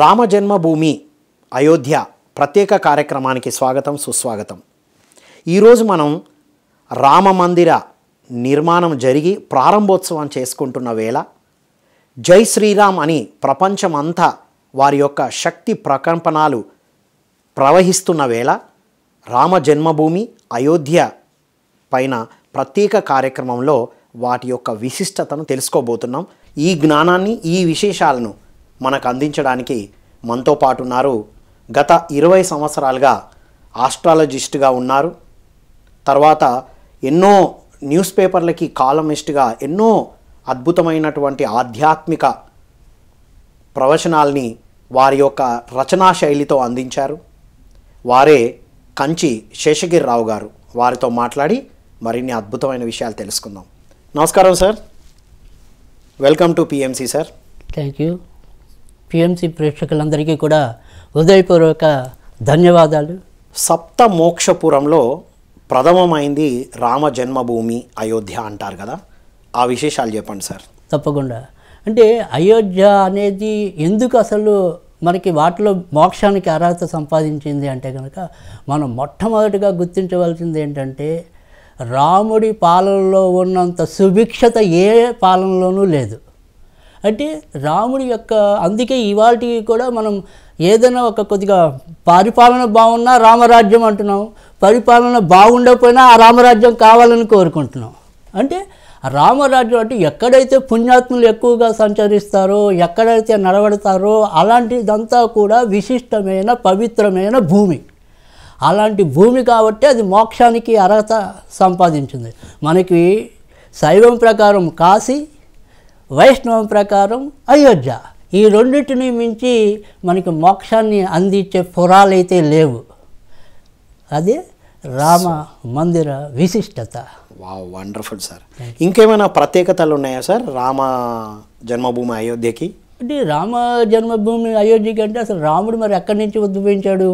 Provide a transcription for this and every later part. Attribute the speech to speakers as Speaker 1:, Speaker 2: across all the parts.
Speaker 1: రామజన్మభూమి అయోధ్య ప్రత్యేక కార్యక్రమానికి స్వాగతం సుస్వాగతం ఈరోజు మనం రామ మందిర నిర్మాణం జరిగి ప్రారంభోత్సవం చేసుకుంటున్న వేళ జై శ్రీరామ్ అని ప్రపంచమంతా వారి యొక్క శక్తి ప్రకంపనాలు ప్రవహిస్తున్న వేళ రామ జన్మభూమి అయోధ్య పైన ప్రత్యేక కార్యక్రమంలో వాటి యొక్క విశిష్టతను తెలుసుకోబోతున్నాం ఈ జ్ఞానాన్ని ఈ విశేషాలను మనకు అందించడానికి మనతో పాటు ఉన్నారు గత ఇరవై సంవత్సరాలుగా ఆస్ట్రాలజిస్ట్గా ఉన్నారు తర్వాత ఎన్నో న్యూస్ పేపర్లకి కాలమిస్ట్గా ఎన్నో అద్భుతమైనటువంటి ఆధ్యాత్మిక ప్రవచనాల్ని వారి యొక్క రచనా శైలితో అందించారు వారే కంచి శేషగిరిరావు గారు వారితో మాట్లాడి మరిన్ని అద్భుతమైన విషయాలు తెలుసుకుందాం నమస్కారం sir welcome to PMC sir
Speaker 2: thank you PMC ప్రేక్షకులందరికీ కూడా హృదయపూర్వక ధన్యవాదాలు
Speaker 1: సప్త మోక్షపురంలో ప్రథమమైంది రామ జన్మభూమి అయోధ్య అంటారు కదా ఆ విశేషాలు చెప్పండి సార్
Speaker 2: తప్పకుండా అంటే అయోధ్య అనేది ఎందుకు అసలు మనకి వాటిలో మోక్షానికి అర్హత సంపాదించింది అంటే కనుక మనం మొట్టమొదటిగా గుర్తించవలసింది ఏంటంటే రాముడి పాలనలో ఉన్నంత సుభిక్షత ఏ పాలనలోనూ లేదు అంటే రాముడి యొక్క అందుకే ఇవాళకి కూడా మనం ఏదైనా ఒక కొద్దిగా పరిపాలన బాగున్నా రామరాజ్యం అంటున్నాం పరిపాలన బాగుండకపోయినా ఆ రామరాజ్యం కావాలని కోరుకుంటున్నాం అంటే రామరాజ్యం అంటే ఎక్కడైతే పుణ్యాత్ములు ఎక్కువగా సంచరిస్తారో ఎక్కడైతే నడవడతారో అలాంటిదంతా కూడా విశిష్టమైన పవిత్రమైన భూమి అలాంటి భూమి కాబట్టి అది మోక్షానికి అర్హత సంపాదించింది మనకి శైవం ప్రకారం కాశీ వైష్ణవం ప్రకారం అయోధ్య ఈ రెండింటిని మించి మనకి మోక్షాన్ని అందించే పురాలైతే లేవు అదే రామ మందిర విశిష్టత
Speaker 1: వండర్ఫుల్ సార్ ఇంకేమైనా ప్రత్యేకతలు ఉన్నాయా సార్ రామ జన్మభూమి అయోధ్యకి
Speaker 2: అంటే రామ జన్మభూమి అయోధ్యకి అంటే అసలు రాముడు మరి ఎక్కడి నుంచి ఉద్భవించాడు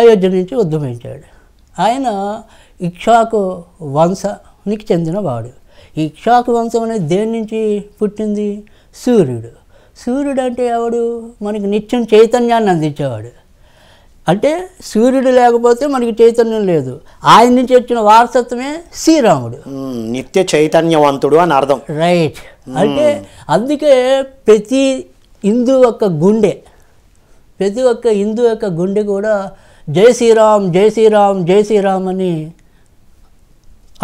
Speaker 2: అయోధ్య నుంచి ఉద్భవించాడు ఆయన ఇక్షాకు వంశానికి చెందినవాడు ఇక్షాకు వంశం అనేది దేని నుంచి పుట్టింది సూర్యుడు సూర్యుడు అంటే ఎవడు మనకి నిత్యం చైతన్యాన్ని అందించేవాడు అంటే సూర్యుడు లేకపోతే మనకి చైతన్యం లేదు ఆయన నుంచి వచ్చిన వారసత్వమే శ్రీరాముడు నిత్య చైతన్యవంతుడు అని అర్థం రైట్ అంటే అందుకే ప్రతి హిందూ యొక్క గుండె ప్రతి ఒక్క హిందూ యొక్క గుండె కూడా జై శ్రీరామ్ జై శ్రీరామ్ జై శ్రీరామ్ అని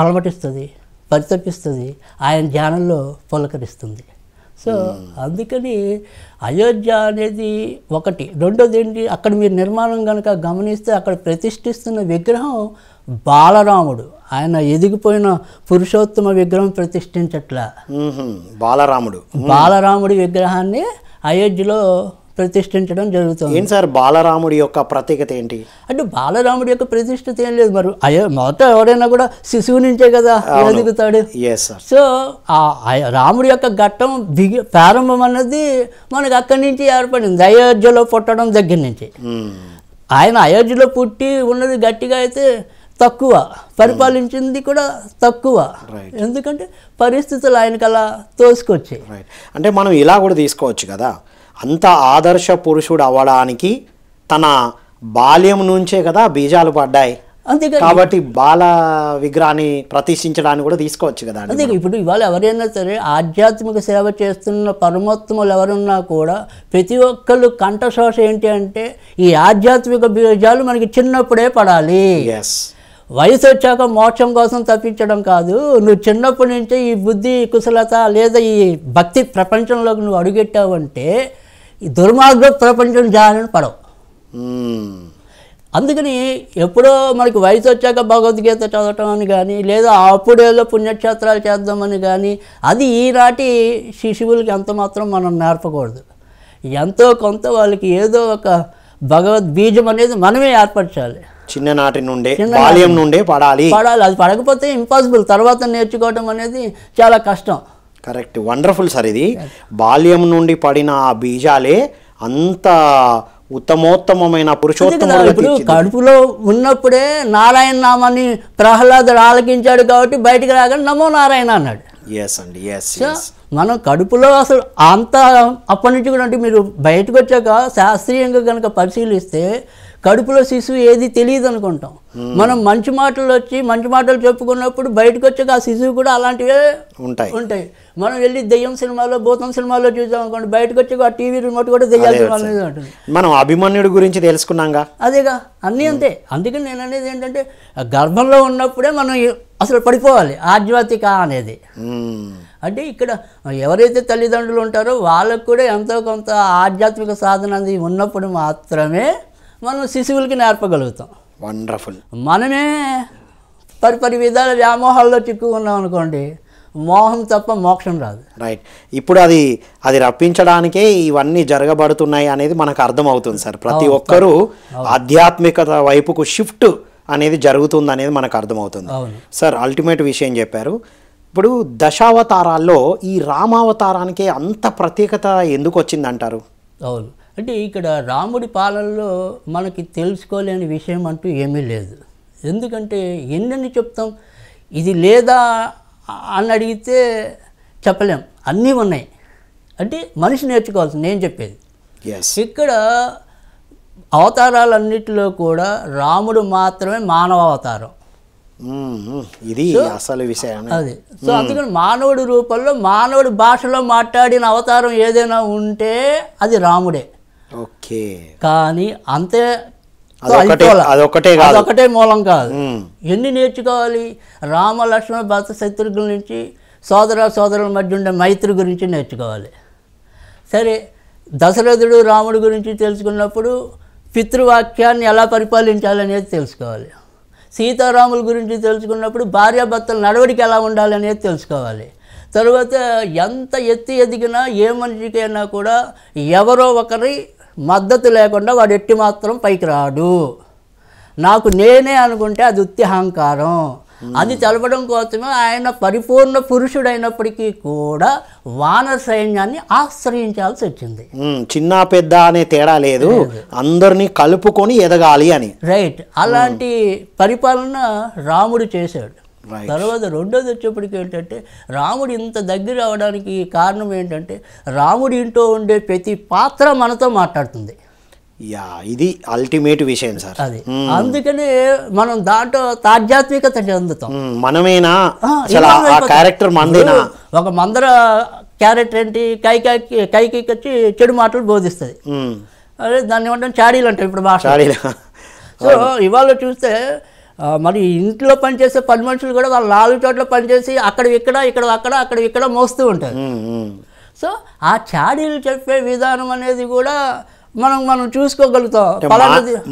Speaker 2: అలమటిస్తుంది పరితపిస్తుంది ఆయన ధ్యానంలో పులకరిస్తుంది సో అందుకని అయోధ్య అనేది ఒకటి రెండోది ఏంటి అక్కడ మీరు నిర్మాణం కనుక గమనిస్తే అక్కడ ప్రతిష్ఠిస్తున్న విగ్రహం బాలరాముడు ఆయన ఎదిగిపోయిన పురుషోత్తమ విగ్రహం ప్రతిష్ఠించట్ల బాలరాముడు బాలరాముడి విగ్రహాన్ని అయోధ్యలో ప్రతిష్ఠించడం జరుగుతుంది ఏం సార్
Speaker 1: బాలరాముడి యొక్క ప్రత్యేకత ఏంటి
Speaker 2: అంటే బాలరాముడి యొక్క ప్రతిష్ఠత ఏం లేదు మరి అయ్యో మొత్తం ఎవరైనా కూడా శిశువు నుంచే కదా ఎదుగుతాడు సో ఆ రాముడి యొక్క ఘట్టం దిగి ప్రారంభం అన్నది మనకు అక్కడి నుంచి ఏర్పడింది అయోధ్యలో పుట్టడం దగ్గర నుంచి hmm. ఆయన అయోధ్యలో పుట్టి ఉన్నది గట్టిగా అయితే తక్కువ పరిపాలించింది hmm. కూడా తక్కువ ఎందుకంటే పరిస్థితులు అలా తోసుకొచ్చాయి
Speaker 1: అంటే మనం ఇలా కూడా తీసుకోవచ్చు కదా అంత ఆదర్శ పురుషుడు అవ్వడానికి తన బాల్యం నుంచే కదా బీజాలు పడ్డాయి కాబట్టి బాల విగ్రహాన్ని ప్రతిష్ఠించడానికి కూడా తీసుకోవచ్చు కదా అంతే
Speaker 2: ఇప్పుడు ఇవాళ ఎవరైనా సరే ఆధ్యాత్మిక సేవ చేస్తున్న పరమోత్తములు ఎవరున్నా కూడా ప్రతి ఒక్కళ్ళు కంఠశోష ఏంటి అంటే ఈ ఆధ్యాత్మిక బీజాలు మనకి చిన్నప్పుడే పడాలి వయసు వచ్చాక మోక్షం కోసం తప్పించడం కాదు నువ్వు చిన్నప్పటి నుంచే ఈ బుద్ధి కుశలత లేదా ఈ భక్తి ప్రపంచంలోకి నువ్వు అడుగెట్టావంటే ఈ దుర్మార్గ ప్రపంచం జాలని పడవు అందుకని ఎప్పుడో మనకి వయసు వచ్చాక భగవద్గీత చదవటం అని కానీ లేదా అప్పుడేలో పుణ్యక్షేత్రాలు చేద్దామని కానీ అది ఈనాటి శిశువులకి ఎంత మాత్రం మనం నేర్పకూడదు ఎంతో కొంత వాళ్ళకి ఏదో ఒక భగవద్బీజం అనేది మనమే ఏర్పరచాలి చిన్ననాటి నుండే బాల్యం నుండే పడాలి పడాలి అది పడకపోతే ఇంపాసిబుల్ తర్వాత నేర్చుకోవటం అనేది చాలా కష్టం కరెక్ట్
Speaker 1: వండర్ఫుల్ సార్ ఇది బాల్యం నుండి పడిన ఆ బీజాలే అంత ఉత్తమోత్తమైన పురుషోత్తముడు
Speaker 2: కడుపులో ఉన్నప్పుడే నారాయణ నామాన్ని ప్రహ్లాదుడు ఆలకించాడు కాబట్టి బయటికి రాగానే నమో నారాయణ అన్నాడు
Speaker 1: ఎస్ అండి ఎస్
Speaker 2: మనం కడుపులో అసలు అంత అప్పటి నుంచి కూడా అంటే మీరు బయటకు వచ్చాక శాస్త్రీయంగా కనుక పరిశీలిస్తే కడుపులో శిశువు ఏది తెలియదు అనుకుంటాం మనం మంచి మాటలు వచ్చి మంచి మాటలు చెప్పుకున్నప్పుడు బయటకు వచ్చాక ఆ శిశువు కూడా అలాంటివే ఉంటాయి ఉంటాయి మనం వెళ్ళి దెయ్యం సినిమాలో భూతం సినిమాలో చూసాం అనుకోండి బయటకు వచ్చాక ఆ టీవీ రిమోట్ కూడా దెయ్యాలి సినిమాలో
Speaker 1: మనం అభిమన్యుడి గురించి తెలుసుకున్నాగా
Speaker 2: అదేగా అన్నీ అంతే అందుకని నేను అనేది ఏంటంటే గర్భంలో ఉన్నప్పుడే మనం అసలు పడిపోవాలి ఆధ్యాత్మిక అనేది అంటే ఇక్కడ ఎవరైతే తల్లిదండ్రులు ఉంటారో వాళ్ళకు కూడా ఎంతో కొంత ఆధ్యాత్మిక సాధన అది ఉన్నప్పుడు మాత్రమే మనం శిశువులకి నేర్పగలుగుతాం వండర్ఫుల్ మనమే పరి విధాల వ్యామోహాల్లో చిక్కుకున్నాం అనుకోండి మోహం తప్ప మోక్షం రాదు రైట్ ఇప్పుడు అది
Speaker 1: అది రప్పించడానికే ఇవన్నీ జరగబడుతున్నాయి అనేది మనకు అర్థమవుతుంది సార్ ప్రతి ఒక్కరూ ఆధ్యాత్మికత వైపుకు షిఫ్ట్ అనేది జరుగుతుంది అనేది మనకు అర్థమవుతుంది సార్ అల్టిమేట్ విషయం చెప్పారు ఇప్పుడు దశావతారాల్లో ఈ రామావతారానికి అంత ప్రత్యేకత ఎందుకు వచ్చిందంటారు
Speaker 2: అవును అంటే ఇక్కడ రాముడి పాలనలో మనకి తెలుసుకోలేని విషయం అంటూ ఏమీ లేదు ఎందుకంటే ఎన్నని చెప్తాం ఇది లేదా అని అడిగితే చెప్పలేం అన్నీ ఉన్నాయి అంటే మనిషి నేర్చుకోవాల్సింది నేను చెప్పేది ఇక్కడ అవతారాలన్నిటిలో కూడా రాముడు మాత్రమే మానవ అవతారం
Speaker 1: ఇది అసలు విషయం అది సో అందుకని
Speaker 2: మానవుడి రూపంలో మానవుడి భాషలో మాట్లాడిన అవతారం ఏదైనా ఉంటే అది రాముడే ఓకే కానీ అంతే అదొకటే మూలం కాదు ఎన్ని నేర్చుకోవాలి రామ లక్ష్మణ భర్త శత్రుఘ్నుల నుంచి సోదర సోదరుల మధ్య ఉండే మైత్రి గురించి నేర్చుకోవాలి సరే దశరథుడు రాముడి గురించి తెలుసుకున్నప్పుడు పితృవాక్యాన్ని ఎలా పరిపాలించాలనేది తెలుసుకోవాలి సీతారాముల గురించి తెలుసుకున్నప్పుడు భార్యాభర్తల నడవడికి ఎలా ఉండాలనేది తెలుసుకోవాలి తర్వాత ఎంత ఎత్తి ఎదిగినా ఏ మనిషికైనా కూడా ఎవరో ఒకరి మద్దతు లేకుండా వాడు ఎట్టి మాత్రం పైకి రాడు నాకు నేనే అనుకుంటే అది ఉత్తిహంకారం అది తెలపడం కోసమే ఆయన పరిపూర్ణ పురుషుడైనప్పటికీ కూడా వానర సైన్యాన్ని ఆశ్రయించాల్సి వచ్చింది
Speaker 1: చిన్న పెద్ద అనే తేడా లేదు అందరినీ కలుపుకొని ఎదగాలి అని రైట్
Speaker 2: అలాంటి పరిపాలన రాముడు చేశాడు తర్వాత రెండోది వచ్చేప్పటికి ఏంటంటే రాముడు ఇంత దగ్గర అవడానికి కారణం ఏంటంటే రాముడి ఇంట్లో ఉండే ప్రతి పాత్ర మనతో మాట్లాడుతుంది యా ఇది
Speaker 1: అల్టిమేట్ విషయం సార్ అది
Speaker 2: hmm. అందుకనే మనం దాంట్లో తాధ్యాత్మికత చెందుతాం hmm,
Speaker 1: మనమేనా క్యారెక్టర్ మనదేనా
Speaker 2: ఒక మందర క్యారెక్టర్ ఏంటి కైకి కైకి వచ్చి చెడు మాటలు బోధిస్తుంది hmm. అదే దాన్ని ఏమంటాం చాడీలు అంటారు ఇప్పుడు భాష సో ఇవాళ చూస్తే మరి ఇంట్లో పనిచేసే పని మనుషులు కూడా వాళ్ళు నాలుగు చోట్ల పనిచేసి అక్కడ ఇక్కడ ఇక్కడ అక్కడ అక్కడ ఇక్కడ మోస్తూ ఉంటారు సో ఆ చాడీలు చెప్పే విధానం అనేది కూడా మనం మనం చూసుకోగలుగుతాం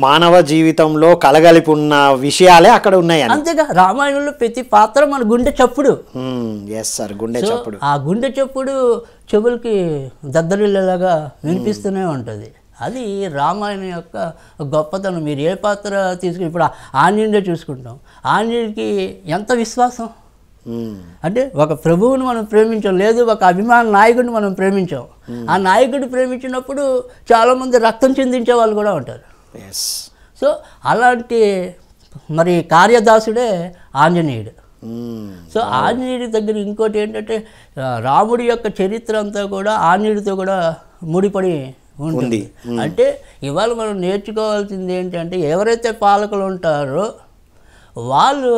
Speaker 1: మానవ జీవితంలో కలగలిపి ఉన్న విషయాలే అక్కడ ఉన్నాయి
Speaker 2: అంతేగా రామాయణంలో ప్రతి పాత్ర మన గుండె చప్పుడు గుండె చప్పుడు ఆ గుండె చప్పుడు చెవులకి దద్దరిల్లేలాగా వినిపిస్తూనే ఉంటుంది అది రామాయణం యొక్క గొప్పతనం మీరు ఏ పాత్ర తీసుకుని ఇప్పుడు ఆంజనేయుడే చూసుకుంటాం ఆంజనేయుడికి ఎంత విశ్వాసం అంటే ఒక ప్రభువుని మనం ప్రేమించాం లేదు ఒక అభిమాన నాయకుడిని మనం ప్రేమించాం ఆ నాయకుడిని ప్రేమించినప్పుడు చాలామంది రక్తం చెందించే వాళ్ళు కూడా ఉంటారు సో అలాంటి మరి కార్యదాసుడే ఆంజనేయుడు సో ఆంజనేయుడి దగ్గర ఇంకోటి ఏంటంటే రాముడి యొక్క చరిత్ర అంతా కూడా ఆంజనేయుడితో కూడా ముడిపడి ఉంది అంటే ఇవాళ మనం నేర్చుకోవాల్సింది ఏంటంటే ఎవరైతే పాలకులు ఉంటారో వాళ్ళు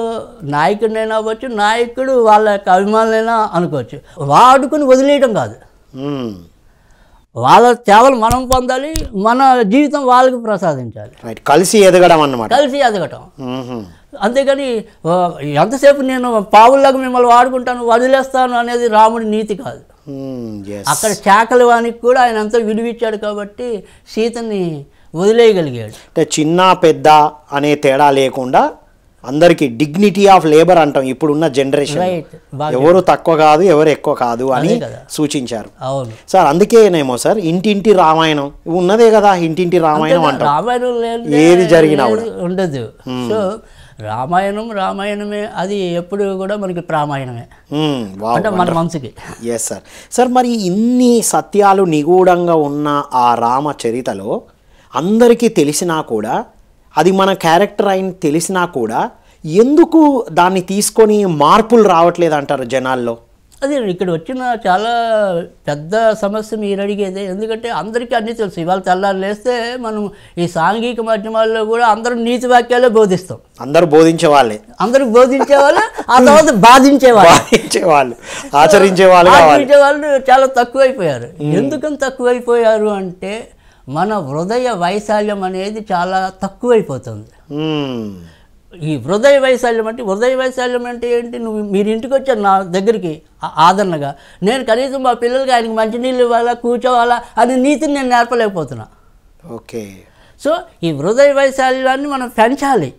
Speaker 2: నాయకుడినైనా అవ్వచ్చు నాయకుడు వాళ్ళ యొక్క అభిమానులైనా అనుకోవచ్చు వాడుకుని వదిలేయడం కాదు వాళ్ళ సేవలు మనం పొందాలి మన జీవితం వాళ్ళకి ప్రసాదించాలి కలిసి ఎదగడం అన్నమాట కలిసి ఎదగటం అంతేగాని ఎంతసేపు నేను పావుల్లాగా మిమ్మల్ని వాడుకుంటాను వదిలేస్తాను అనేది రాముడి నీతి కాదు Hmm, అక్కడ చాకలివానికి కూడా ఆయన అంతా విలువిచ్చాడు కాబట్టి సీతని వదిలేయగలిగాడు అంటే
Speaker 1: చిన్న పెద్ద అనే తేడా లేకుండా అందరికీ డిగ్నిటీ ఆఫ్ లేబర్ అంటాం ఇప్పుడున్న జనరేషన్ ఎవరు తక్కువ కాదు ఎవరు ఎక్కువ కాదు అని సూచించారు సార్ అందుకేనేమో సార్ ఇంటింటి రామాయణం ఉన్నదే కదా ఇంటింటి రామాయణం అంటాం
Speaker 2: ఏది జరిగినా ఉండదు సో hmm. రామాయణం రామాయణమే అది ఎప్పుడు కూడా మనకి ప్రామాయణమే
Speaker 1: అంటే మన మనసుకి ఎస్ సార్ సార్ మరి ఇన్ని సత్యాలు నిగూఢంగా ఉన్న ఆ రామ చరితలో అందరికీ తెలిసినా కూడా అది మన క్యారెక్టర్ అయిన తెలిసినా కూడా ఎందుకు దాన్ని తీసుకొని మార్పులు రావట్లేదు అంటారు జనాల్లో
Speaker 2: అది ఇక్కడ వచ్చిన చాలా పెద్ద సమస్య మీరు అడిగేది ఎందుకంటే అందరికీ అన్నీ తెలుసు ఇవాళ తెల్లారు లేస్తే మనం ఈ సాంఘిక మాధ్యమాల్లో కూడా అందరూ నీతి వాక్యాలే బోధిస్తాం
Speaker 1: అందరూ బోధించే వాళ్ళే
Speaker 2: అందరూ బోధించే వాళ్ళు ఆ తర్వాత
Speaker 1: బాధించే వాళ్ళు ఆచరించే వాళ్ళు ఆచరించే
Speaker 2: వాళ్ళు చాలా తక్కువైపోయారు ఎందుకని తక్కువైపోయారు అంటే మన హృదయ వైశాల్యం అనేది చాలా తక్కువైపోతుంది ఈ హృదయ వైశాల్యం అంటే హృదయ వైశాల్యం అంటే ఏంటి నువ్వు మీరు ఇంటికి వచ్చారు నా దగ్గరికి ఆదరణగా నేను కనీసం మా పిల్లలకి ఆయనకి మంచినీళ్ళు ఇవ్వాలా కూర్చోవాలా అనే నీతిని నేను నేర్పలేకపోతున్నా ఓకే సో ఈ హృదయ వైశాల్యాన్ని మనం పెంచాలి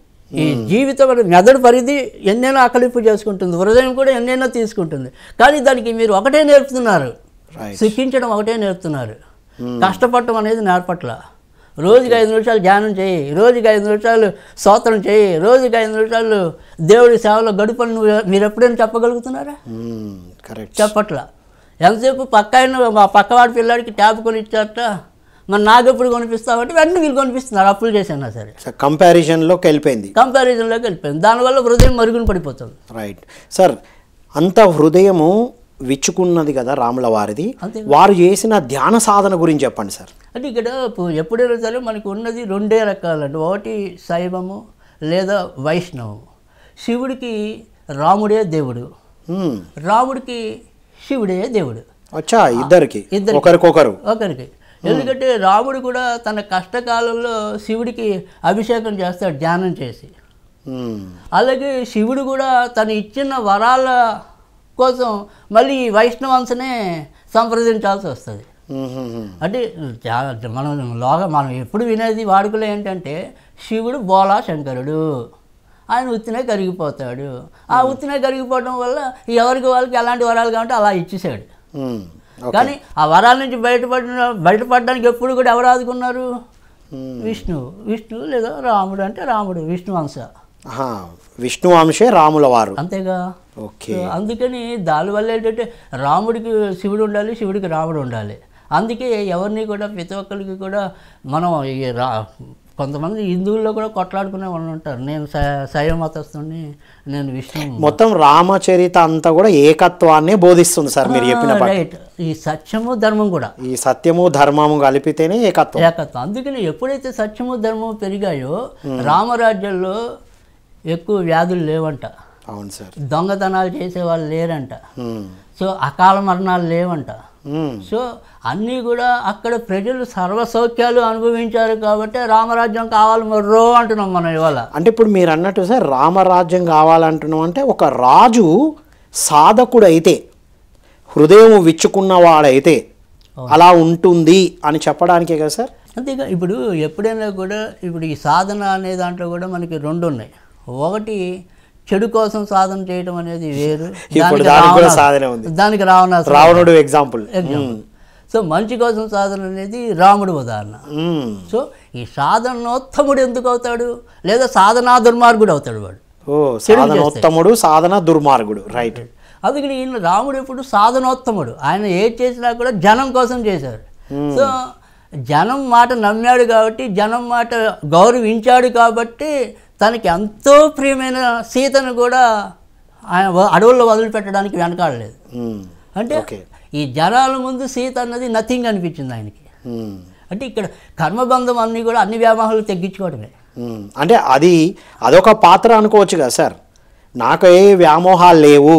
Speaker 2: ఈ జీవితం మెదడు పరిధి ఎన్నైనా ఆకలింపు చేసుకుంటుంది హృదయం కూడా ఎన్నైనా తీసుకుంటుంది కానీ దానికి మీరు ఒకటే నేర్పుతున్నారు శిక్షించడం ఒకటే నేర్పుతున్నారు కష్టపడటం అనేది నేర్పట్ల రోజుకి ఐదు నిమిషాలు ధ్యానం చేయి రోజుకి ఐదు నిమిషాలు స్తోత్రం చేయి రోజుకి ఐదు నిమిషాలు దేవుడి సేవలో గడుపని నువ్వు మీరు ఎప్పుడైనా చెప్పగలుగుతున్నారా కరెక్ట్ చెప్పట్లా ఎంతసేపు పక్క అయిన మా పక్కవాడి పిల్లాడికి ట్యాబ్ కొని ఇచ్చారట మరి నాకు ఎప్పుడు అంటే వెంటనే వీళ్ళు కొనిపిస్తున్నారు అప్పులు చేసినా సరే
Speaker 1: కంపారిజన్లోకి వెళ్ళిపోయింది
Speaker 2: కంపారిజన్లోకి వెళ్ళిపోయింది దానివల్ల హృదయం మరుగున పడిపోతుంది
Speaker 1: రైట్ సార్ అంత హృదయము విచ్చుకున్నది కదా రాముల వారిది వారు చేసిన ధ్యాన సాధన గురించి చెప్పండి సార్
Speaker 2: అది ఇక్కడ ఎప్పుడైనా సరే మనకు ఉన్నది రెండే రకాలండి ఒకటి శైవము లేదా వైష్ణవము శివుడికి రాముడే దేవుడు రాముడికి శివుడే దేవుడు ఇద్దరికి ఇద్దరికి ఇద్దరు ఒకరికొకరు ఒకరికి ఎందుకంటే రాముడు కూడా తన కష్టకాలంలో శివుడికి అభిషేకం చేస్తాడు ధ్యానం చేసి అలాగే శివుడు కూడా తను ఇచ్చిన వరాల కోసం మళ్ళీ వైష్ణవంశనే సంప్రదించాల్సి వస్తుంది అంటే మనం లోక మనం ఎప్పుడు వినేది వాడుకలో ఏంటంటే శివుడు బోలా శంకరుడు ఆయన ఉత్తినే కరిగిపోతాడు ఆ hmm. ఉత్తినే కరిగిపోవడం వల్ల ఎవరికి వాళ్ళకి ఎలాంటి వరాలు కావాలంటే అలా ఇచ్చేసాడు hmm. కానీ ఆ వరాల నుంచి బయటపడిన బయటపడడానికి ఎప్పుడు కూడా ఎవరు ఆదుకున్నారు hmm. విష్ణువు విష్ణువు లేదా రాముడు అంటే రాముడు విష్ణు వంశ
Speaker 1: విష్ణు వంశే రాముల వారు అంతేగా ఓకే
Speaker 2: అందుకని దానివల్ల ఏంటంటే రాముడికి శివుడు ఉండాలి శివుడికి రాముడు ఉండాలి అందుకే ఎవరిని కూడా ప్రతి ఒక్కరికి కూడా మనం రా కొంతమంది హిందువుల్లో కూడా కొట్లాడుకునే వాళ్ళు ఉంటారు నేను శైవ మతస్తుని నేను విష్ణు మొత్తం
Speaker 1: రామచరిత అంతా కూడా ఏకత్వాన్ని బోధిస్తుంది సార్ మీరు చెప్పిన
Speaker 2: ఈ సత్యము ధర్మం కూడా
Speaker 1: ఈ సత్యము ధర్మము కలిపితేనే ఏకత్వం
Speaker 2: ఏకత్వం అందుకని ఎప్పుడైతే సత్యము ధర్మం పెరిగాయో రామరాజ్యంలో ఎక్కువ వ్యాధులు లేవంట అవును సార్ దొంగతనాలు చేసే వాళ్ళు లేరంట సో అకాల మరణాలు లేవంట సో అన్నీ కూడా అక్కడ ప్రజలు సర్వసౌఖ్యాలు అనుభవించారు కాబట్టి రామరాజ్యం కావాలి మర్రో అంటున్నాం మనం ఇవాళ
Speaker 1: అంటే ఇప్పుడు మీరు అన్నట్టు సార్ రామరాజ్యం కావాలంటున్నాం అంటే ఒక రాజు సాధకుడు అయితే హృదయం విచ్చుకున్నవాడైతే అలా ఉంటుంది అని చెప్పడానికే కదా సార్
Speaker 2: అంతేగా ఇప్పుడు ఎప్పుడైనా కూడా ఇప్పుడు ఈ సాధన అనే దాంట్లో కూడా మనకి రెండు ఉన్నాయి ఒకటి చెడు కోసం సాధన చేయడం అనేది వేరు దానికి రావణ రావణుడు ఎగ్జాంపుల్ సో మంచి కోసం సాధన అనేది రాముడు ఉదాహరణ సో ఈ సాధనోత్తముడు ఎందుకు అవుతాడు లేదా సాధనా దుర్మార్గుడు అవుతాడు వాడు
Speaker 1: సాధనోత్తముడు సాధన
Speaker 2: దుర్మార్గుడు రైట్ అందుకని ఈయన రాముడు ఎప్పుడు సాధనోత్తముడు ఆయన ఏం చేసినా కూడా జనం కోసం చేశారు సో జనం మాట నమ్మాడు కాబట్టి జనం మాట గౌరవించాడు కాబట్టి తనకి ఎంతో ప్రియమైన సీతను కూడా ఆయన అడవుల్లో వదిలిపెట్టడానికి వెనకాడలేదు అంటే ఈ జనాల ముందు సీత అన్నది నథింగ్ అనిపించింది ఆయనకి అంటే ఇక్కడ కర్మబంధం అన్నీ కూడా అన్ని వ్యామోహాలు తగ్గించుకోవడమే
Speaker 1: అంటే అది అదొక పాత్ర అనుకోవచ్చు కదా సార్ నాకు ఏ వ్యామోహాలు లేవు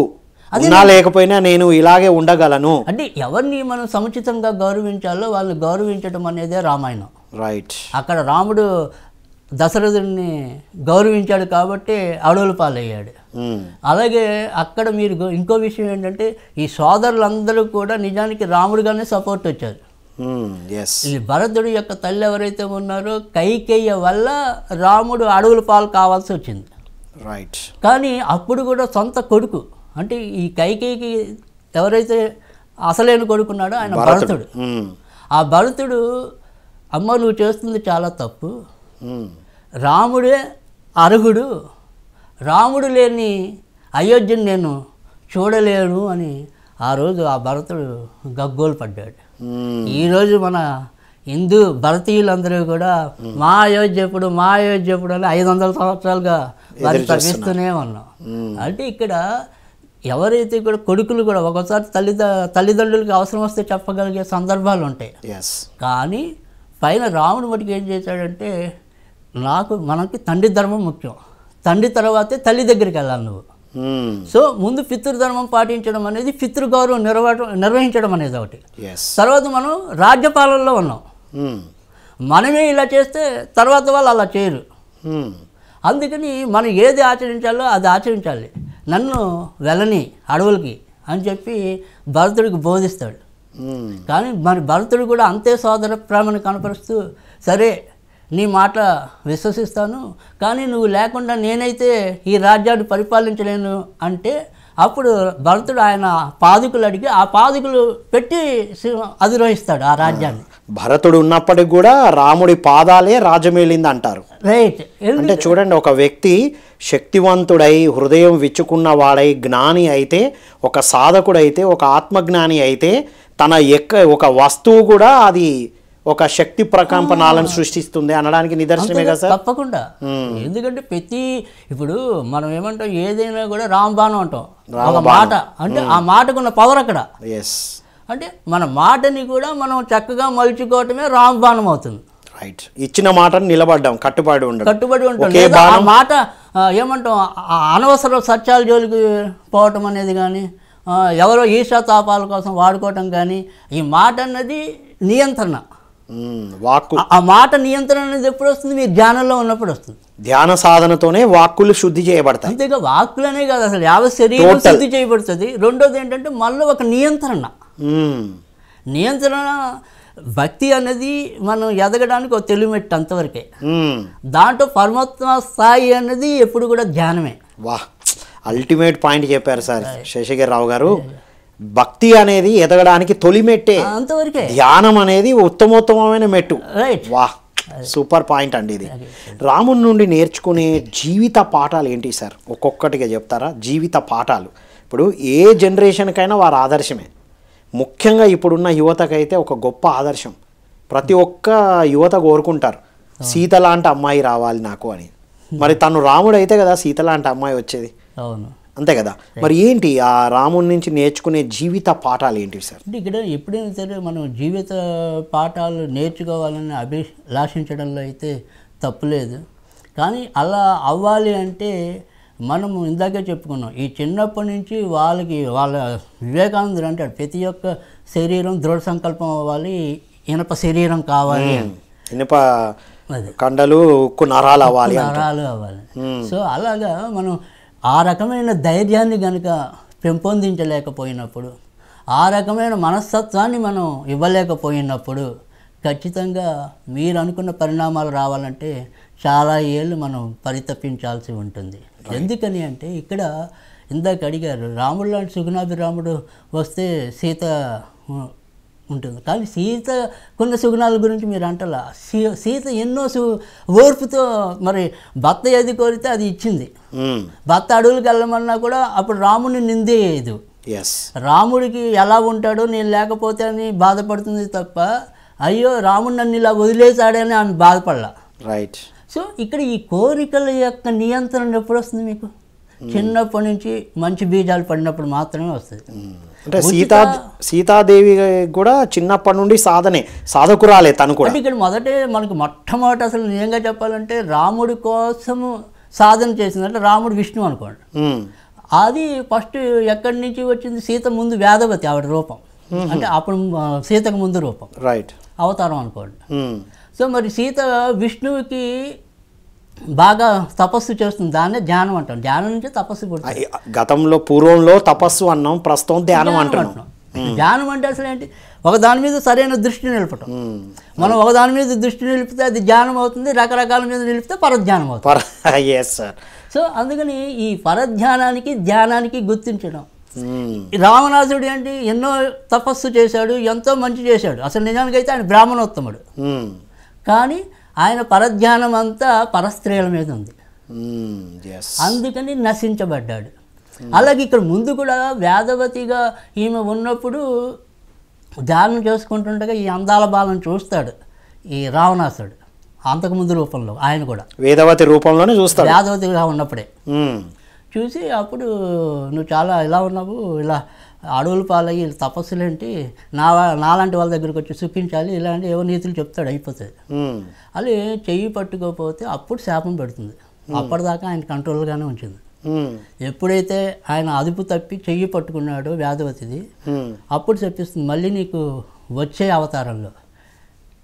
Speaker 1: నా లేకపోయినా నేను ఇలాగే ఉండగలను
Speaker 2: అంటే ఎవరిని మనం సముచితంగా గౌరవించాలో వాళ్ళని గౌరవించడం అనేదే రామాయణం రైట్ అక్కడ రాముడు దశరథుడిని గౌరవించాడు కాబట్టి అడవులు పాలయ్యాడు అలాగే అక్కడ మీరు ఇంకో విషయం ఏంటంటే ఈ సోదరులందరూ కూడా నిజానికి రాముడుగానే సపోర్ట్ వచ్చారు భరతుడి యొక్క తల్లి ఎవరైతే ఉన్నారో కైకేయ వల్ల రాముడు అడవుల పాలు కావాల్సి వచ్చింది రైట్ కానీ అప్పుడు కూడా సొంత కొడుకు అంటే ఈ కైకేయికి ఎవరైతే అసలైన కొడుకున్నాడో ఆయన భరతుడు ఆ భరతుడు అమ్మ నువ్వు చేస్తుంది చాలా తప్పు రాముడే అర్హుడు రాముడు లేని అయోధ్యను నేను చూడలేను అని ఆ రోజు ఆ భరతుడు గగ్గోలు పడ్డాడు ఈరోజు మన హిందూ భారతీయులందరూ కూడా మా అయోధ్యపుడు మా అయోధ్యపుడు అని ఐదు వందల సంవత్సరాలుగా వారి తగ్గిస్తూనే ఉన్నాం అంటే ఇక్కడ ఎవరైతే కూడా కొడుకులు కూడా ఒక్కోసారి తల్లిద తల్లిదండ్రులకి అవసరం వస్తే చెప్పగలిగే సందర్భాలు ఉంటాయి కానీ పైన రాముడు మటుకు ఏం చేశాడంటే నాకు మనకి తండ్రి ధర్మం ముఖ్యం తండ్రి తర్వాతే తల్లి దగ్గరికి వెళ్ళాలి నువ్వు hmm. సో ముందు పితృధర్మం పాటించడం అనేది పితృగౌరవం నిర్వహం నిర్వహించడం అనేది ఒకటి తర్వాత మనం రాజ్యపాలనలో ఉన్నాం hmm. మనమే ఇలా చేస్తే తర్వాత వాళ్ళు అలా చేయరు hmm. అందుకని మనం ఏది ఆచరించాలో అది ఆచరించాలి నన్ను వెళ్ళని అడవులకి అని చెప్పి భరతుడికి బోధిస్తాడు కానీ మరి భరతుడు కూడా అంతే సోదర ప్రేమను కనపరుస్తూ సరే నీ మాట విశ్వసిస్తాను కానీ నువ్వు లేకుండా నేనైతే ఈ రాజ్యాన్ని పరిపాలించలేను అంటే అప్పుడు భరతుడు ఆయన పాదుకులు అడిగి ఆ పాదుకులు పెట్టి అధిరోహిస్తాడు ఆ రాజ్యాన్ని
Speaker 1: భరతుడు ఉన్నప్పటికి కూడా రాముడి పాదాలే రాజమేలింది అంటారు రైట్ అంటే చూడండి ఒక వ్యక్తి శక్తివంతుడై హృదయం విచ్చుకున్న వాడై జ్ఞాని అయితే ఒక సాధకుడైతే ఒక ఆత్మజ్ఞాని అయితే తన ఎక్క ఒక వస్తువు కూడా అది ఒక శక్తి ప్రకంపనాలను సృష్టిస్తుంది అనడానికి నిదర్శనమే కదా
Speaker 2: తప్పకుండా ఎందుకంటే ప్రతి ఇప్పుడు మనం ఏమంటాం ఏదైనా కూడా రాంబాణం అంటాం ఒక మాట అంటే ఆ మాటకున్న పవర్ అక్కడ ఎస్ అంటే మన మాటని కూడా మనం చక్కగా మలుచుకోవటమే రాంబాణం అవుతుంది రైట్ ఇచ్చిన మాటను నిలబడ్డాం కట్టుబడి
Speaker 1: ఉండాలి కట్టుబడి ఉంటాం మాట
Speaker 2: ఏమంటాం అనవసర సత్యాల జోలికి పోవటం అనేది కానీ ఎవరో ఈర్షా తాపాల కోసం వాడుకోవటం కానీ ఈ మాట అన్నది నియంత్రణ వాక్కు ఆ మాట నియంత్రణ అనేది ఎప్పుడు వస్తుంది మీరు ధ్యానంలో ఉన్నప్పుడు వస్తుంది ధ్యాన సాధనతోనే వాక్కులు శుద్ధి చేయబడతాయి అంతేగా వాక్కులనే కాదు అసలు యావత్ శరీరం శుద్ధి చేయబడుతుంది రెండోది ఏంటంటే మళ్ళీ ఒక నియంత్రణ నియంత్రణ భక్తి అనేది మనం ఎదగడానికి ఒక తెలివిమెట్టు అంతవరకే దాంట్లో పరమాత్మ స్థాయి అనేది ఎప్పుడు కూడా ధ్యానమే వా అల్టిమేట్ పాయింట్
Speaker 1: చెప్పారు సార్ శేషగిరి రావు గారు భక్తి అనేది ఎదగడానికి తొలి మెట్టే ధ్యానం అనేది ఉత్తమోత్తమైన మెట్టు వా సూపర్ పాయింట్ అండి ఇది రాముడి నుండి నేర్చుకునే జీవిత పాఠాలు ఏంటి సార్ ఒక్కొక్కటిగా చెప్తారా జీవిత పాఠాలు ఇప్పుడు ఏ జనరేషన్కైనా వారు ఆదర్శమే ముఖ్యంగా ఇప్పుడున్న యువతకైతే ఒక గొప్ప ఆదర్శం ప్రతి ఒక్క యువత కోరుకుంటారు సీత లాంటి అమ్మాయి రావాలి నాకు అని మరి తను రాముడు అయితే కదా సీత లాంటి అమ్మాయి వచ్చేది అవును అంతే కదా మరి ఏంటి ఆ రాముడి నుంచి నేర్చుకునే జీవిత పాఠాలు ఏంటి సార్
Speaker 2: ఇక్కడ ఎప్పుడైనా సరే మనం జీవిత పాఠాలు నేర్చుకోవాలని అభిలాషించడంలో అయితే తప్పులేదు కానీ అలా అవ్వాలి అంటే మనము ఇందాకే చెప్పుకున్నాం ఈ చిన్నప్పటి నుంచి వాళ్ళకి వాళ్ళ వివేకానందుడు అంటాడు ప్రతి ఒక్క శరీరం దృఢ సంకల్పం అవ్వాలి ఇనప శరీరం కావాలి
Speaker 1: ఇనప కండలు ఉక్కు నరాలు అవ్వాలి నరాలు
Speaker 2: అవ్వాలి సో అలాగా మనం ఆ రకమైన ధైర్యాన్ని కనుక పెంపొందించలేకపోయినప్పుడు ఆ రకమైన మనస్తత్వాన్ని మనం ఇవ్వలేకపోయినప్పుడు ఖచ్చితంగా మీరు అనుకున్న పరిణామాలు రావాలంటే చాలా ఏళ్ళు మనం పరితపించాల్సి ఉంటుంది ఎందుకని అంటే ఇక్కడ ఇందాక అడిగారు రాముడు లాంటి సుగుణాభిరాముడు వస్తే సీత ఉంటుంది కానీ సీత కొన్న సుగుణాల గురించి మీరు అంటలా సీ సీత ఎన్నో సు ఓర్పుతో మరి భర్త ఏది కోరితే అది ఇచ్చింది భర్త అడవులకు వెళ్ళమన్నా కూడా అప్పుడు రాముని నిందేయదు రాముడికి ఎలా ఉంటాడో నేను లేకపోతే అని బాధపడుతుంది తప్ప అయ్యో రాముడు నన్ను ఇలా వదిలేశాడని ఆమె బాధపడలా రైట్ సో ఇక్కడ ఈ కోరికల యొక్క నియంత్రణ ఎప్పుడు వస్తుంది మీకు చిన్నప్పటి నుంచి మంచి బీజాలు పడినప్పుడు మాత్రమే వస్తుంది
Speaker 1: అంటే సీతా సీతాదేవి కూడా చిన్నప్పటి నుండి సాధనే సాధకురాలే తను కూడా
Speaker 2: ఇక్కడ మొదటే మనకు మొట్టమొదటి అసలు నిజంగా చెప్పాలంటే రాముడి కోసము సాధన చేసిందంటే రాముడు విష్ణు అనుకోండి అది ఫస్ట్ ఎక్కడి నుంచి వచ్చింది సీత ముందు వేదవతి ఆవిడ రూపం అంటే అప్పుడు సీతకు ముందు రూపం రైట్ అవతారం అనుకోండి సో మరి సీత విష్ణువుకి బాగా తపస్సు చేస్తుంది దాన్నే ధ్యానం అంటాం ధ్యానం నుంచి తపస్సు పుడుతుంది గతంలో పూర్వంలో తపస్సు అన్నాం ప్రస్తుతం ధ్యానం అంటున్నాం ధ్యానం అంటే అసలు ఏంటి ఒక దాని మీద సరైన దృష్టి నిలపటం మనం ఒక దాని మీద దృష్టి నిలిపితే అది ధ్యానం అవుతుంది రకరకాల మీద నిలిపితే పరధ్యానం
Speaker 1: అవుతుంది సార్
Speaker 2: సో అందుకని ఈ పరధ్యానానికి ధ్యానానికి గుర్తించడం రామనాథుడు ఏంటి ఎన్నో తపస్సు చేశాడు ఎంతో మంచి చేశాడు అసలు నిజానికైతే ఆయన బ్రాహ్మణోత్తముడు కానీ ఆయన పరధ్యానం అంతా పరస్త్రీల మీద ఉంది hmm, అందుకని నశించబడ్డాడు అలాగే ఇక్కడ ముందు కూడా వేదవతిగా ఈమె ఉన్నప్పుడు ధ్యానం చేసుకుంటుండగా ఈ అందాల బాలను చూస్తాడు ఈ రావణాసుడు అంతకుముందు రూపంలో ఆయన కూడా
Speaker 1: వేదవతి రూపంలోనే చూస్తాడు
Speaker 2: వేదవతిగా ఉన్నప్పుడే hmm. చూసి అప్పుడు నువ్వు చాలా ఇలా ఉన్నావు ఇలా అడవులు పాలయ్యి తపస్సులు ఏంటి నా నాలాంటి వాళ్ళ దగ్గరికి వచ్చి చూపించాలి ఇలాంటి ఏవో నీతులు చెప్తాడు అయిపోతుంది అది చెయ్యి పట్టుకోకపోతే అప్పుడు శాపం పెడుతుంది అప్పటిదాకా ఆయన కంట్రోల్గానే ఉంచింది ఎప్పుడైతే ఆయన అదుపు తప్పి చెయ్యి పట్టుకున్నాడు వ్యాధవతిది అప్పుడు చెప్పిస్తుంది మళ్ళీ నీకు వచ్చే అవతారంలో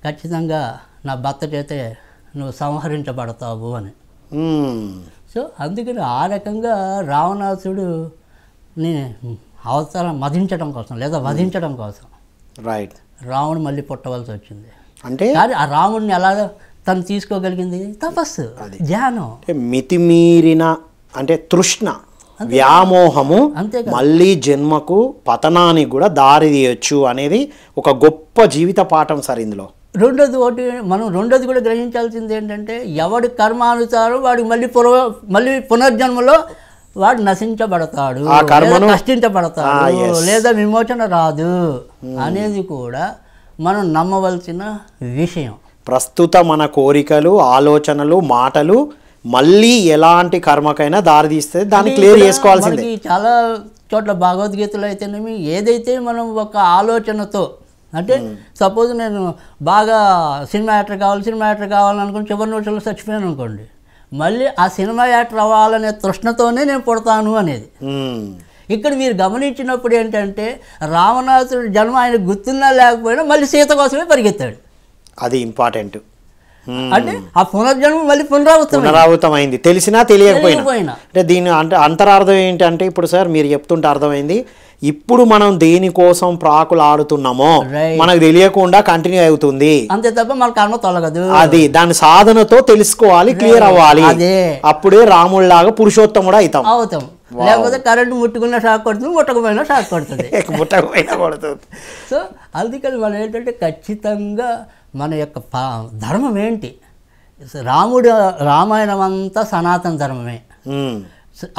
Speaker 2: ఖచ్చితంగా నా భర్త చేతే నువ్వు సంహరించబడతావు అని సో అందుకని ఆ రకంగా రావణాసుడు నే అవసరం మధించడం కోసం లేదా hmm. వధించడం కోసం రైట్ రాముడు మళ్ళీ పుట్టవలసి వచ్చింది అంటే ఆ రాముడిని ఎలా తను తీసుకోగలిగింది తపస్సు ధ్యానం
Speaker 1: మితిమీరిన అంటే తృష్ణ వ్యామోహము మళ్ళీ జన్మకు పతనానికి కూడా దారి తీయచ్చు అనేది ఒక గొప్ప జీవిత పాఠం సార్ ఇందులో
Speaker 2: రెండోది ఒకటి మనం రెండోది కూడా గ్రహించాల్సింది ఏంటంటే ఎవడి కర్మానుసారం వాడికి మళ్ళీ పునర్ మళ్ళీ పునర్జన్మలో వాడు నశించబడతాడు నష్టించబడతాడు లేదా విమోచన రాదు hmm. అనేది కూడా మనం నమ్మవలసిన
Speaker 1: విషయం ప్రస్తుత మన కోరికలు ఆలోచనలు మాటలు మళ్ళీ ఎలాంటి కర్మకైనా దారితీస్తే దాన్ని క్లియర్ చేసుకోవాల్సింది
Speaker 2: చాలా చోట్ల భగవద్గీతలో అయితేనేమి ఏదైతే మనం ఒక ఆలోచనతో అంటే hmm. సపోజ్ నేను బాగా సినిమా యాక్టర్ కావాలి సినిమా యాక్టర్ కావాలనుకుని చివరి నిమిషంలో చచ్చిపోయాను అనుకోండి మళ్ళీ ఆ సినిమా యాక్టర్ అవ్వాలనే తృష్ణతోనే నేను పుడతాను అనేది ఇక్కడ మీరు గమనించినప్పుడు ఏంటంటే రామనాథుడు జన్మ ఆయన గుర్తున్నా లేకపోయినా మళ్ళీ సీత కోసమే పరిగెత్తాడు
Speaker 1: అది ఇంపార్టెంట్ అంటే
Speaker 2: ఆ పునర్జన్మ మళ్ళీ పునరావృతం
Speaker 1: పునరావృతం అయింది తెలిసినా తెలియకపోయినా అంటే దీని అంటే అంతరార్థం ఏంటంటే ఇప్పుడు సార్ మీరు చెప్తుంటే అర్థమైంది ఇప్పుడు మనం దేనికోసం ప్రాకులు ఆడుతున్నామో మనకు తెలియకుండా కంటిన్యూ అవుతుంది
Speaker 2: అంతే తప్ప మన కర్మ తొలగదు అది
Speaker 1: దాని సాధనతో తెలుసుకోవాలి క్లియర్ అవ్వాలి అప్పుడే రాముడిలాగా పురుషోత్తముడు అవుతాం
Speaker 2: అవుతాం లేకపోతే కరెంట్ ముట్టుకున్న షాక్ కొడుతుంది ముట్టకపోయినా షాక్ కొడుతుంది ముట్టకపోయినా కొడుతుంది సో అందుకని మనం ఏంటంటే ఖచ్చితంగా మన యొక్క ధర్మం ఏంటి రాముడు రామాయణం అంతా సనాతన ధర్మమే hmm.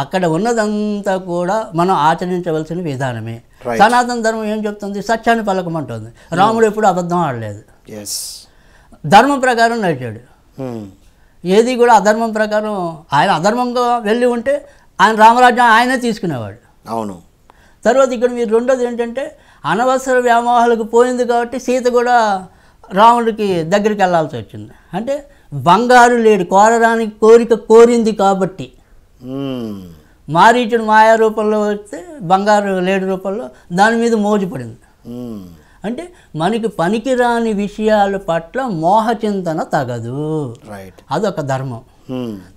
Speaker 2: అక్కడ ఉన్నదంతా కూడా మనం ఆచరించవలసిన విధానమే సనాతన ధర్మం ఏం చెప్తుంది సత్యాన్ని పలకమంటుంది రాముడు ఎప్పుడు అబద్ధం ఆడలేదు ధర్మం ప్రకారం నడిచాడు hmm. ఏది కూడా అధర్మం ప్రకారం ఆయన అధర్మంగా వెళ్ళి ఉంటే ఆయన రామరాజ్యం ఆయనే తీసుకునేవాడు అవును తర్వాత ఇక్కడ మీరు రెండోది ఏంటంటే అనవసర వ్యామోహాలకు పోయింది కాబట్టి సీత కూడా రాముడికి దగ్గరికి వెళ్ళాల్సి వచ్చింది అంటే బంగారు లేడు కోరడానికి కోరిక కోరింది కాబట్టి మారీచుడు మాయా రూపంలో వస్తే బంగారు లేడి రూపంలో దాని మీద మోజు పడింది అంటే మనకి పనికిరాని విషయాల పట్ల మోహచింతన తగదు రైట్ అదొక ధర్మం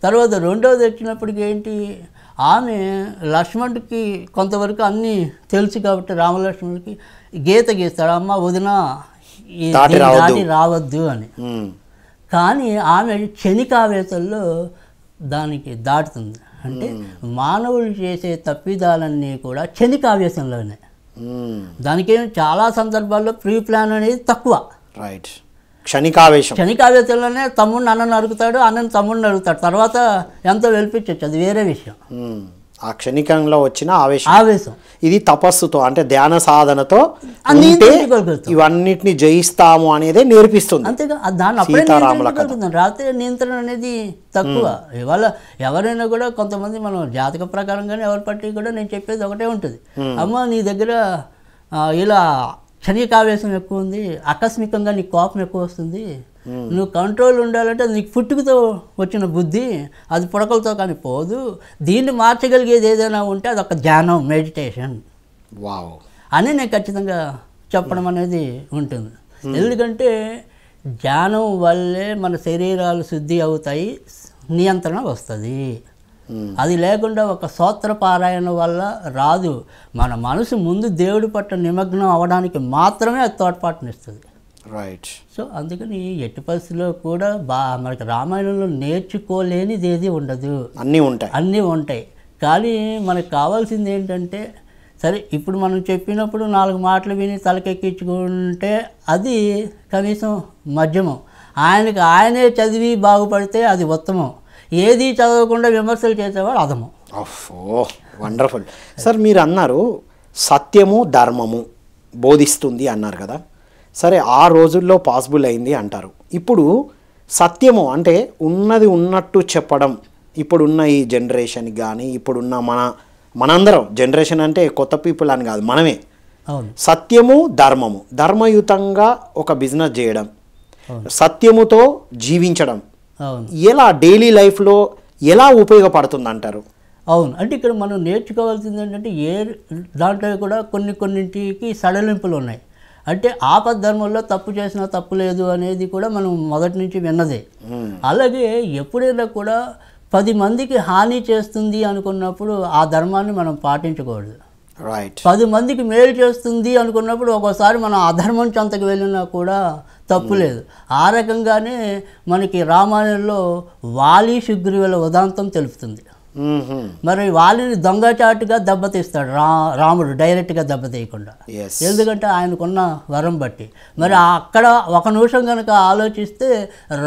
Speaker 2: తర్వాత రెండోది వచ్చినప్పటికి ఏంటి ఆమె లక్ష్మణుడికి కొంతవరకు అన్నీ తెలుసు కాబట్టి రామలక్ష్మణుడికి గీత గీస్తాడు అమ్మ వదిన దాటి రావద్దు అని కానీ ఆమె క్షణికావేతల్లో దానికి దాటుతుంది అంటే మానవులు చేసే తప్పిదాలన్నీ కూడా కావ్యసంలోనే దానికి చాలా సందర్భాల్లో ప్రీ ప్లాన్ అనేది తక్కువ
Speaker 1: రైట్ క్షణికావేశం
Speaker 2: క్షణికావేశంలోనే తమ్ముడిని అన్నను అడుగుతాడు అన్నను తమ్ముడిని అడుగుతాడు తర్వాత ఎంతో వెలిపించవచ్చు అది వేరే విషయం
Speaker 1: ఆ క్షణికంలో వచ్చిన ఆవేశం ఆవేశం ఇది తపస్సుతో అంటే ధ్యాన సాధనతో ఇవన్నిటిని జయిస్తాము అనేది నేర్పిస్తుంది
Speaker 2: అంతేకాదు రాత్రి నియంత్రణ అనేది తక్కువ ఇవాళ ఎవరైనా కూడా కొంతమంది మనం జాతక కానీ ఎవరి పట్టి కూడా నేను చెప్పేది ఒకటే ఉంటుంది అమ్మ నీ దగ్గర ఇలా క్షణికావేశం ఎక్కువ ఉంది ఆకస్మికంగా నీ కోపం ఎక్కువ వస్తుంది నువ్వు కంట్రోల్ ఉండాలంటే నీకు పుట్టుకతో వచ్చిన బుద్ధి అది పుడకలతో కానీ పోదు దీన్ని మార్చగలిగేది ఏదైనా ఉంటే అది ఒక ధ్యానం మెడిటేషన్ వావ్ అని నేను ఖచ్చితంగా చెప్పడం hmm. అనేది ఉంటుంది hmm. ఎందుకంటే ధ్యానం వల్లే మన శరీరాలు శుద్ధి అవుతాయి నియంత్రణ వస్తుంది hmm. అది లేకుండా ఒక సూత్ర పారాయణ వల్ల రాదు మన మనసు ముందు దేవుడి పట్ల నిమగ్నం అవడానికి మాత్రమే అది తోడ్పాటునిస్తుంది రైట్ సో అందుకని ఎట్టి పరిస్థితిలో కూడా బా మనకి రామాయణంలో నేర్చుకోలేనిది ఏది ఉండదు అన్నీ ఉంటాయి అన్నీ ఉంటాయి కానీ మనకు కావాల్సింది ఏంటంటే సరే ఇప్పుడు మనం చెప్పినప్పుడు నాలుగు మాటలు విని తలకెక్కించుకుంటే అది కనీసం మధ్యమం ఆయనకి ఆయనే చదివి బాగుపడితే అది ఉత్తమం ఏది చదవకుండా విమర్శలు చేసేవాడు అదము ఓ వండర్ఫుల్ సార్ మీరు
Speaker 1: అన్నారు సత్యము ధర్మము బోధిస్తుంది అన్నారు కదా సరే ఆ రోజుల్లో పాసిబుల్ అయింది అంటారు ఇప్పుడు సత్యము అంటే ఉన్నది ఉన్నట్టు చెప్పడం ఇప్పుడున్న ఈ జనరేషన్ కానీ ఇప్పుడున్న మన మనందరం జనరేషన్ అంటే కొత్త పీపుల్ అని కాదు మనమే సత్యము ధర్మము ధర్మయుతంగా ఒక బిజినెస్ చేయడం సత్యముతో జీవించడం ఎలా డైలీ లైఫ్లో ఎలా ఉపయోగపడుతుంది అంటారు
Speaker 2: అవును అంటే ఇక్కడ మనం నేర్చుకోవాల్సింది ఏంటంటే ఏ దాంట్లో కూడా కొన్ని కొన్నింటికి సడలింపులు ఉన్నాయి అంటే ఆపద్ ధర్మంలో తప్పు చేసినా తప్పు లేదు అనేది కూడా మనం మొదటి నుంచి విన్నదే అలాగే ఎప్పుడైనా కూడా పది మందికి హాని చేస్తుంది అనుకున్నప్పుడు ఆ ధర్మాన్ని మనం పాటించకూడదు రైట్ పది మందికి మేలు చేస్తుంది అనుకున్నప్పుడు ఒక్కోసారి మనం అధర్మం చెంతకు వెళ్ళినా కూడా తప్పు లేదు ఆ రకంగానే మనకి రామాయణంలో వాలి శుగ్రీవుల ఉదాంతం తెలుపుతుంది మరి వాళ్ళని దొంగచాటుగా దెబ్బతీస్తాడు రా రాముడు డైరెక్ట్గా దెబ్బతీయకుండా ఎందుకంటే ఆయనకున్న వరం బట్టి మరి అక్కడ ఒక నిమిషం కనుక ఆలోచిస్తే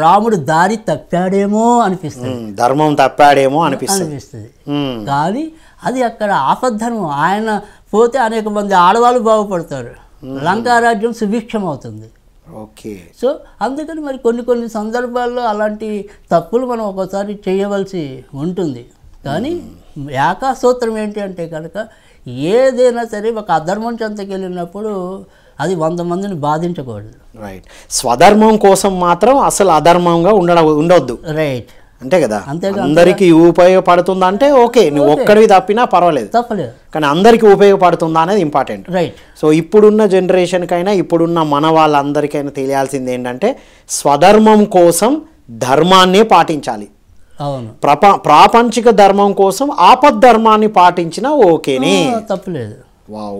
Speaker 2: రాముడు దారి తప్పాడేమో అనిపిస్తుంది
Speaker 1: ధర్మం తప్పాడేమో అనిపిస్తుంది అనిపిస్తుంది
Speaker 2: కానీ అది అక్కడ ఆపద్ధర్మం ఆయన పోతే అనేక మంది ఆడవాళ్ళు బాగుపడతారు లంకారాజ్యం సుభిక్షం అవుతుంది ఓకే సో అందుకని మరి కొన్ని కొన్ని సందర్భాల్లో అలాంటి తప్పులు మనం ఒకసారి చేయవలసి ఉంటుంది కానీ యాకా సూత్రం ఏంటి అంటే కనుక ఏదైనా సరే ఒక అధర్మం చెంతకెళ్ళినప్పుడు అది వంద మందిని బాధించకూడదు
Speaker 1: రైట్ స్వధర్మం కోసం మాత్రం అసలు అధర్మంగా ఉండ ఉండవద్దు రైట్ అంతే కదా అందరికి ఉపయోగపడుతుంది అంటే ఓకే నువ్వు ఒక్కడివి తప్పినా పర్వాలేదు తప్పలేదు కానీ అందరికి ఉపయోగపడుతుందా అనేది ఇంపార్టెంట్ రైట్ సో ఇప్పుడున్న జనరేషన్కైనా ఇప్పుడున్న మన వాళ్ళందరికైనా తెలియాల్సింది ఏంటంటే స్వధర్మం కోసం ధర్మాన్నే పాటించాలి అవును ప్రపా ప్రాపంచిక ధర్మం కోసం ఆపద్ధర్మాన్ని పాటించినా ఓకేనే తప్పులేదు వావ్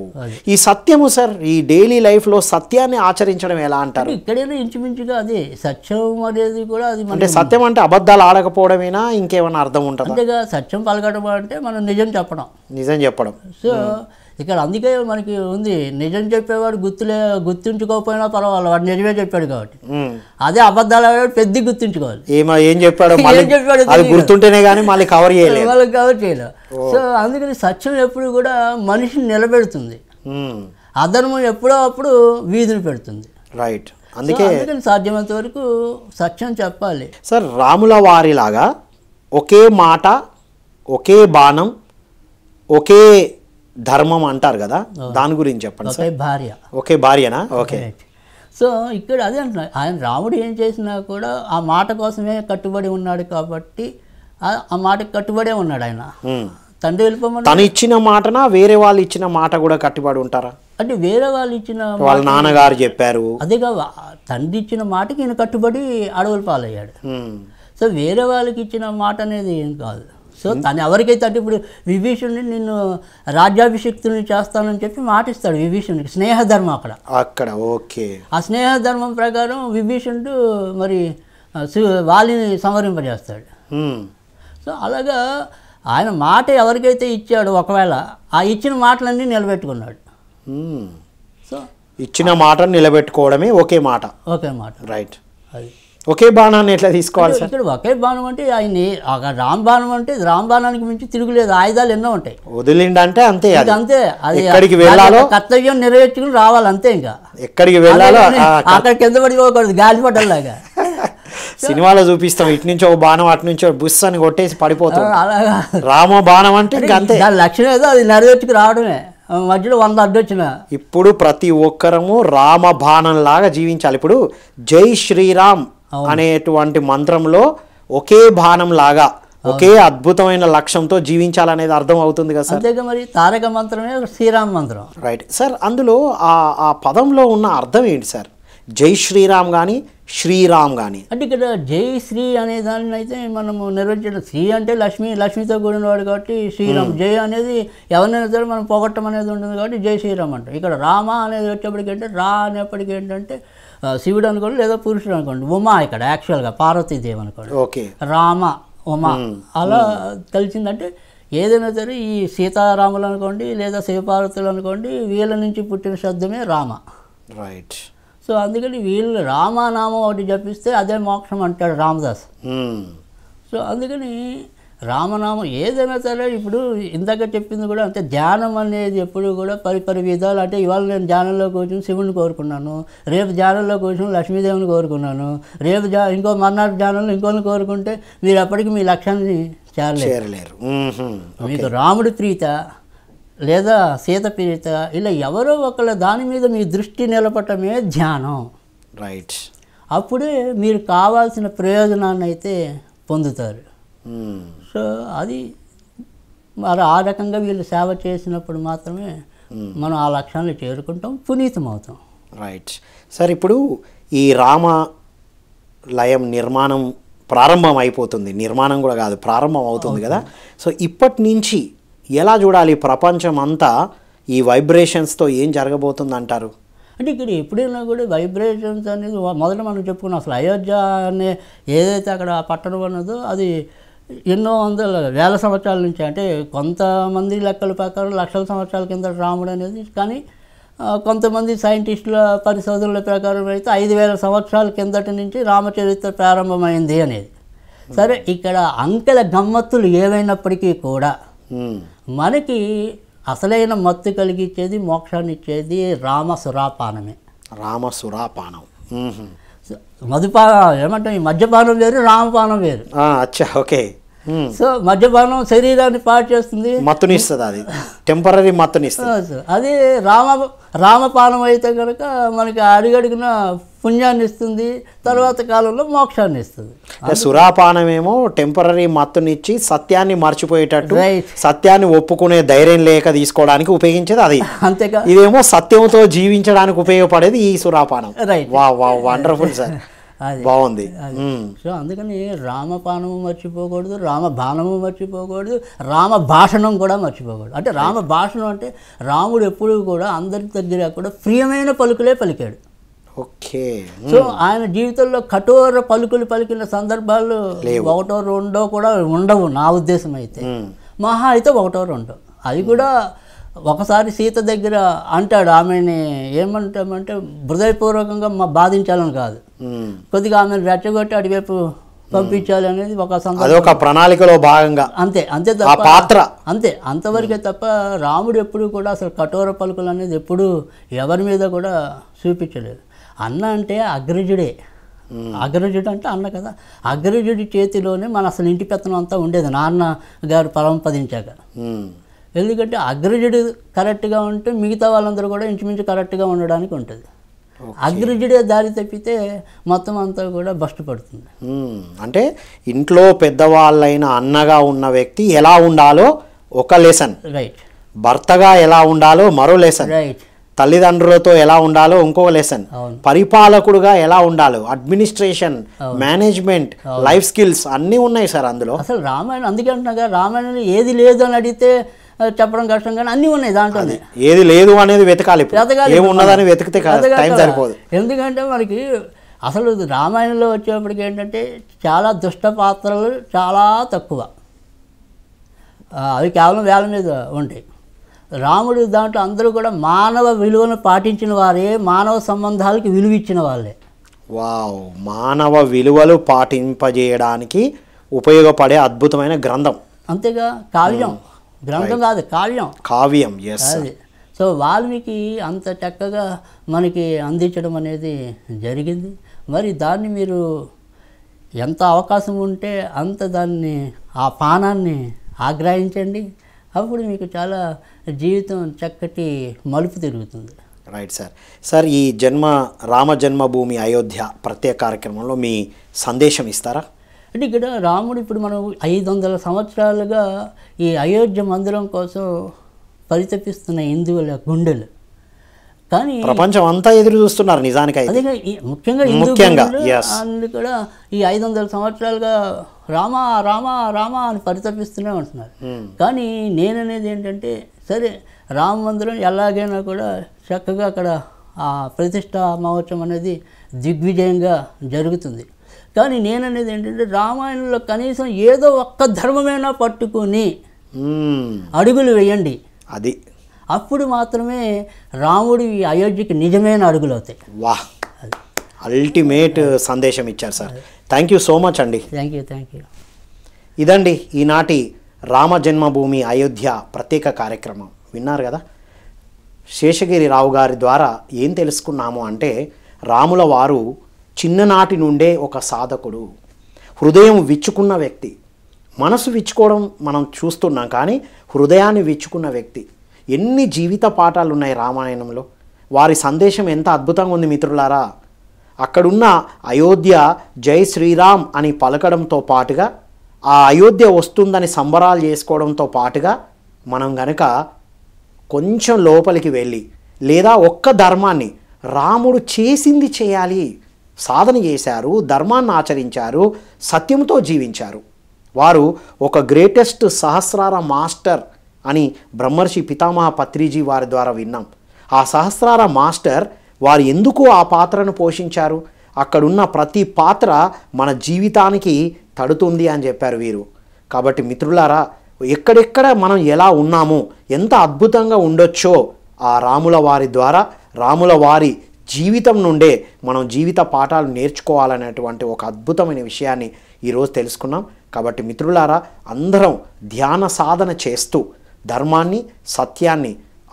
Speaker 1: ఈ సత్యము సార్ ఈ డైలీ లైఫ్లో సత్యాన్ని ఆచరించడం ఎలా అంటారు
Speaker 2: ఇక్కడైనా ఇంచుమించుగా అదే సత్యం అనేది కూడా అది అంటే సత్యం
Speaker 1: అంటే అబద్ధాలు ఆడకపోవడమేనా ఇంకేమైనా అర్థం ఉంటుంది అంతేగా
Speaker 2: సత్యం పలకడం అంటే మనం నిజం చెప్పడం
Speaker 1: నిజం చెప్పడం సో
Speaker 2: ఇక్కడ అందుకే మనకి ఉంది నిజం చెప్పేవాడు గుర్తులే గుర్తుంచుకోకపోయినా పర్వాలేదు వాడు నిజమే చెప్పాడు కాబట్టి అదే అబద్ధాలు పెద్ద గుర్తుంచుకోవాలి
Speaker 1: ఏం చెప్పాడు గుర్తుంటేనే కానీ మళ్ళీ కవర్ చేయలేదు వాళ్ళకి
Speaker 2: కవర్ చేయలేదు సో అందుకని సత్యం ఎప్పుడు కూడా మనిషిని నిలబెడుతుంది అధర్మం ఎప్పుడో అప్పుడు వీధులు పెడుతుంది రైట్ అందుకే సాధ్యమైనంత వరకు సత్యం చెప్పాలి సార్
Speaker 1: రాముల వారిలాగా ఒకే మాట ఒకే బాణం ఒకే ధర్మం అంటారు కదా దాని గురించి చెప్పండి ఒకే భార్య ఒకే భార్యనా ఓకే
Speaker 2: సో ఇక్కడ అదే అంటున్నారు ఆయన రాముడు ఏం చేసినా కూడా ఆ మాట కోసమే కట్టుబడి ఉన్నాడు కాబట్టి ఆ మాటకి కట్టుబడే ఉన్నాడు ఆయన తండ్రి వెళ్ళిపోమని తను
Speaker 1: ఇచ్చిన మాటనా వేరే వాళ్ళు
Speaker 2: ఇచ్చిన మాట కూడా కట్టుబడి ఉంటారా అంటే వేరే వాళ్ళు ఇచ్చిన వాళ్ళ నాన్నగారు చెప్పారు అదేగా తండ్రి ఇచ్చిన మాటకి ఈయన కట్టుబడి అడవులు పాలయ్యాడు సో వేరే వాళ్ళకి ఇచ్చిన మాట అనేది ఏం కాదు సో తను ఎవరికైతే అంటే ఇప్పుడు విభీషణుని నేను రాజ్యాభిషక్తుని చేస్తానని చెప్పి మాటిస్తాడు విభీషణుడికి స్నేహధర్మం అక్కడ
Speaker 1: అక్కడ ఓకే
Speaker 2: ఆ స్నేహధర్మం ప్రకారం విభీషణుడు మరి వాలిని సంవరింపజేస్తాడు సో అలాగా ఆయన మాట ఎవరికైతే ఇచ్చాడు ఒకవేళ ఆ ఇచ్చిన మాటలన్నీ నిలబెట్టుకున్నాడు సో
Speaker 1: ఇచ్చిన మాట నిలబెట్టుకోవడమే ఒకే మాట
Speaker 2: ఒకే మాట రైట్ అది ఒకే
Speaker 1: బాణాన్ని ఎట్లా తీసుకోవాలి సార్ ఇక్కడ
Speaker 2: ఒకే బాణం అంటే ఆయన రామ్ బాణం అంటే రామ్ బాణానికి మించి తిరుగులేదు ఆయుధాలు ఎన్నో ఉంటాయి
Speaker 1: వదిలిండి అంటే అంతే అంతే అది ఎక్కడికి వెళ్ళాలో
Speaker 2: కర్తవ్యం నెరవేర్చుకుని రావాలి అంతే ఇంకా
Speaker 1: ఎక్కడికి వెళ్ళాలో అక్కడ
Speaker 2: కింద పడిపోకూడదు గాలి పడ్డలాగా
Speaker 1: సినిమాలో చూపిస్తాం ఇటు నుంచి ఒక బాణం అటు నుంచి బుస్ అని కొట్టేసి పడిపోతాం
Speaker 2: రామ బాణం అంటే ఇంకా అంతే లక్షణం ఏదో అది నెరవేర్చుకు రావడమే మధ్యలో వంద అడ్డొచ్చిన
Speaker 1: ఇప్పుడు ప్రతి ఒక్కరము రామ బాణం లాగా జీవించాలి ఇప్పుడు జై శ్రీరామ్ అనేటువంటి మంత్రంలో ఒకే బాణం లాగా ఒకే అద్భుతమైన లక్ష్యంతో జీవించాలనేది అర్థం అవుతుంది కదా సార్
Speaker 2: మరి తారక మంత్రమే
Speaker 1: శ్రీరామ్ మంత్రం రైట్ సార్ అందులో ఆ ఆ పదంలో ఉన్న అర్థం ఏంటి సార్ జై శ్రీరామ్ కానీ శ్రీరామ్ కానీ
Speaker 2: అంటే ఇక్కడ జై శ్రీ అనే దానిని అయితే మనము నిర్వహించడం శ్రీ అంటే లక్ష్మి లక్ష్మితో కూడిన వాడు కాబట్టి శ్రీరామ్ జై అనేది ఎవరినైనా సరే మనం పోగొట్టం అనేది ఉంటుంది కాబట్టి జై శ్రీరామ్ అంటాం ఇక్కడ రామ అనేది వచ్చేప్పటికీ అంటే రా అనేప్పటికీ ఏంటంటే శివుడు అనుకోండి లేదా పురుషుడు అనుకోండి ఉమా ఇక్కడ యాక్చువల్గా పార్వతీదేవి అనుకోండి ఓకే రామ ఉమా అలా తెలిసిందంటే ఏదైనా సరే ఈ సీతారాములు అనుకోండి లేదా శివపార్వతులు అనుకోండి వీళ్ళ నుంచి పుట్టిన శబ్దమే రామ రైట్ సో అందుకని వీళ్ళు రామానామం ఒకటి జపిస్తే అదే మోక్షం అంటాడు రామదాస్ సో అందుకని రామనామం ఏదైనా సరే ఇప్పుడు ఇందాక చెప్పింది కూడా అంటే ధ్యానం అనేది ఎప్పుడు కూడా పరి పరి విధాలు అంటే ఇవాళ నేను ధ్యానంలో కూర్చొని శివుని కోరుకున్నాను రేపు ధ్యానంలో కూర్చొని లక్ష్మీదేవిని కోరుకున్నాను రేపు ధ్యా ఇంకో మర్నాడు ధ్యానంలో ఇంకోని కోరుకుంటే మీరు అప్పటికి మీ లక్ష్యాన్ని చేరలేరు మీకు రాముడి ప్రీత లేదా సీత ప్రీత ఇలా ఎవరో ఒకళ్ళ దాని మీద మీ దృష్టి నిలబడటమే ధ్యానం రైట్ అప్పుడే మీరు కావాల్సిన ప్రయోజనాన్ని అయితే పొందుతారు సో అది మరి ఆ రకంగా వీళ్ళు సేవ చేసినప్పుడు మాత్రమే మనం ఆ లక్ష్యాన్ని చేరుకుంటాం పునీతం అవుతాం రైట్ సార్ ఇప్పుడు
Speaker 1: ఈ రామ లయం నిర్మాణం ప్రారంభం అయిపోతుంది నిర్మాణం కూడా కాదు ప్రారంభం అవుతుంది కదా సో ఇప్పటి నుంచి ఎలా చూడాలి ప్రపంచం అంతా ఈ వైబ్రేషన్స్తో ఏం జరగబోతుంది అంటారు
Speaker 2: అంటే ఇక్కడ ఎప్పుడైనా కూడా వైబ్రేషన్స్ అనేది మొదట మనం చెప్పుకున్నాం అసలు అయోధ్య అనే ఏదైతే అక్కడ పట్టణం ఉన్నదో అది ఎన్నో వందల వేల సంవత్సరాల నుంచి అంటే కొంతమంది లెక్కల ప్రకారం లక్షల సంవత్సరాల కింద రాముడు అనేది కానీ కొంతమంది సైంటిస్టుల పరిశోధనల ప్రకారం అయితే ఐదు వేల సంవత్సరాల కిందటి నుంచి రామచరిత్ర ప్రారంభమైంది అనేది సరే ఇక్కడ అంకెల గమ్మత్తులు ఏవైనప్పటికీ కూడా మనకి అసలైన మత్తు కలిగించేది మోక్షాన్ని ఇచ్చేది రామసురాపానమే రామసురాపానం మధుపానం ఏమంటాం ఈ మద్యపానం వేరు రామపానం వేరు అచ్చా ఓకే సో hmm. మద్యపానం శరీరాన్ని పాటు చేస్తుంది మత్తునిస్తుంది అది టెంపరీ
Speaker 1: మత్తునిస్తుంది
Speaker 2: oh, అది రామ రామపానం అయితే కనుక మనకి అడిగడిగిన పుణ్యాన్ని ఇస్తుంది తర్వాత కాలంలో మోక్షాన్ని ఇస్తుంది
Speaker 1: సురాపానం ఏమో టెంపరీ మత్తునిచ్చి సత్యాన్ని మర్చిపోయేటట్టు సత్యాన్ని ఒప్పుకునే ధైర్యం లేక తీసుకోవడానికి ఉపయోగించేది అది అంతేకా ఇదేమో సత్యంతో జీవించడానికి ఉపయోగపడేది ఈ సురాపానం రైట్ వా వా వండర్ఫుల్ సార్
Speaker 2: బాగుంది సో అందుకని రామపానము మర్చిపోకూడదు రామ బాణము మర్చిపోకూడదు రామ భాషణం కూడా మర్చిపోకూడదు అంటే రామ భాషణం అంటే రాముడు ఎప్పుడూ కూడా అందరి దగ్గర కూడా ప్రియమైన పలుకులే పలికాడు ఓకే సో ఆయన జీవితంలో కఠోర పలుకులు పలికిన సందర్భాలు ఒకటో రెండో కూడా ఉండవు నా ఉద్దేశం అయితే మహా అయితే ఒకటో రెండో అది కూడా ఒకసారి సీత దగ్గర అంటాడు ఆమెని ఏమంటామంటే హృదయపూర్వకంగా మా బాధించాలని కాదు కొద్దిగా ఆమెను రెచ్చగొట్టి అటువైపు పంపించాలి అనేది ఒక ఒక ప్రణాళికలో భాగంగా అంతే అంతే తప్ప పాత్ర అంతే అంతవరకే తప్ప రాముడు ఎప్పుడు కూడా అసలు కఠోర పలుకులు అనేది ఎప్పుడు ఎవరి మీద కూడా చూపించలేదు అన్న అంటే అగ్రజుడే అగ్రజుడు అంటే అన్న కదా అగ్రజుడి చేతిలోనే మన అసలు ఇంటి పెత్తనం అంతా ఉండేది నాన్న గారు పరంపదించాక ఎందుకంటే అగ్రజుడు కరెక్ట్గా ఉంటే మిగతా వాళ్ళందరూ కూడా ఇంచుమించు కరెక్ట్గా ఉండడానికి ఉంటుంది అగ్రజుడే దారి తప్పితే మొత్తం అంతా కూడా బస్ట్ పడుతుంది
Speaker 1: అంటే ఇంట్లో పెద్దవాళ్ళైన అన్నగా ఉన్న వ్యక్తి ఎలా ఉండాలో ఒక లెసన్ రైట్ భర్తగా ఎలా ఉండాలో మరో లెసన్ రైట్ తల్లిదండ్రులతో ఎలా ఉండాలో ఇంకో లెసన్ పరిపాలకుడుగా
Speaker 2: ఎలా ఉండాలో అడ్మినిస్ట్రేషన్ మేనేజ్మెంట్ లైఫ్ స్కిల్స్ అన్నీ ఉన్నాయి సార్ అందులో అసలు రామాయణం అందుకే అంటున్నాగా రామాయణం ఏది లేదు అని అడిగితే చెప్పడం కష్టం కానీ అన్నీ ఉన్నాయి దాంట్లోనే
Speaker 1: ఏది లేదు అనేది వెతకాలి ఉన్నదాన్ని వెతికితే సరిపోదు
Speaker 2: ఎందుకంటే మనకి అసలు రామాయణంలో వచ్చేప్పటికి ఏంటంటే చాలా దుష్ట పాత్రలు చాలా తక్కువ అవి కేవలం వేల మీద ఉంటాయి రాముడు దాంట్లో అందరూ కూడా మానవ విలువను పాటించిన వారే మానవ సంబంధాలకి విలువ ఇచ్చిన వాళ్ళే
Speaker 1: వావ్ మానవ విలువలు పాటింపజేయడానికి ఉపయోగపడే అద్భుతమైన గ్రంథం
Speaker 2: అంతేగా కావ్యం గ్రంథం కాదు కావ్యం కావ్యం అది సో వాల్మీకి అంత చక్కగా మనకి అందించడం అనేది జరిగింది మరి దాన్ని మీరు ఎంత అవకాశం ఉంటే అంత దాన్ని ఆ పానాన్ని ఆగ్రహించండి అప్పుడు మీకు చాలా జీవితం చక్కటి మలుపు తిరుగుతుంది
Speaker 1: రైట్ సార్ సార్ ఈ జన్మ రామ జన్మభూమి అయోధ్య ప్రత్యేక కార్యక్రమంలో మీ సందేశం ఇస్తారా
Speaker 2: అంటే ఇక్కడ రాముడు ఇప్పుడు మనం ఐదు వందల సంవత్సరాలుగా ఈ అయోధ్య మందిరం కోసం పరితపిస్తున్న హిందువుల గుండెలు కానీ ప్రపంచం
Speaker 1: అంతా ఎదురు చూస్తున్నారు నిజానికి అదే
Speaker 2: ముఖ్యంగా ముఖ్యంగా కూడా ఈ ఐదు వందల సంవత్సరాలుగా రామ రామ రామ అని పరితపిస్తూనే ఉంటున్నారు కానీ నేననేది ఏంటంటే సరే రామ మందిరం ఎలాగైనా కూడా చక్కగా అక్కడ ఆ ప్రతిష్ట మహోత్సవం అనేది దిగ్విజయంగా జరుగుతుంది కానీ నేననేది ఏంటంటే రామాయణంలో కనీసం ఏదో ఒక్క ధర్మమైనా పట్టుకుని అడుగులు వేయండి అది అప్పుడు మాత్రమే రాముడి అయోధ్యకి నిజమైన అడుగులు అవుతాయి వా
Speaker 1: అల్టిమేట్ సందేశం ఇచ్చారు sir thank you so much అండి
Speaker 2: థ్యాంక్ యూ థ్యాంక్ యూ
Speaker 1: ఇదండి ఈనాటి రామ జన్మభూమి అయోధ్య ప్రత్యేక కార్యక్రమం విన్నారు కదా శేషగిరి రావు గారి ద్వారా ఏం తెలుసుకున్నాము అంటే రాముల వారు చిన్ననాటి నుండే ఒక సాధకుడు హృదయం విచ్చుకున్న వ్యక్తి మనసు విచ్చుకోవడం మనం చూస్తున్నాం కానీ హృదయాన్ని విచ్చుకున్న వ్యక్తి ఎన్ని జీవిత పాఠాలు ఉన్నాయి రామాయణంలో వారి సందేశం ఎంత అద్భుతంగా ఉంది మిత్రులారా అక్కడున్న అయోధ్య జై శ్రీరామ్ అని పలకడంతో పాటుగా ఆ అయోధ్య వస్తుందని సంబరాలు చేసుకోవడంతో పాటుగా మనం గనక కొంచెం లోపలికి వెళ్ళి లేదా ఒక్క ధర్మాన్ని రాముడు చేసింది చేయాలి సాధన చేశారు ధర్మాన్ని ఆచరించారు సత్యంతో జీవించారు వారు ఒక గ్రేటెస్ట్ సహస్రార మాస్టర్ అని బ్రహ్మర్షి పితామహ పత్రిజీ వారి ద్వారా విన్నాం ఆ సహస్రార మాస్టర్ వారు ఎందుకు ఆ పాత్రను పోషించారు అక్కడున్న ప్రతి పాత్ర మన జీవితానికి తడుతుంది అని చెప్పారు వీరు కాబట్టి మిత్రులారా ఎక్కడెక్కడ మనం ఎలా ఉన్నామో ఎంత అద్భుతంగా ఉండొచ్చో ఆ రాముల వారి ద్వారా రాముల వారి జీవితం నుండే మనం జీవిత పాఠాలు నేర్చుకోవాలనేటువంటి ఒక అద్భుతమైన విషయాన్ని ఈరోజు తెలుసుకున్నాం కాబట్టి మిత్రులారా అందరం ధ్యాన సాధన చేస్తూ ధర్మాన్ని సత్యాన్ని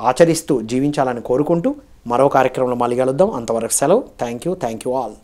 Speaker 1: ఆచరిస్తూ జీవించాలని కోరుకుంటూ మరో కార్యక్రమంలో మళ్ళీ కలుద్దాం అంతవరకు సెలవు thank you thank you all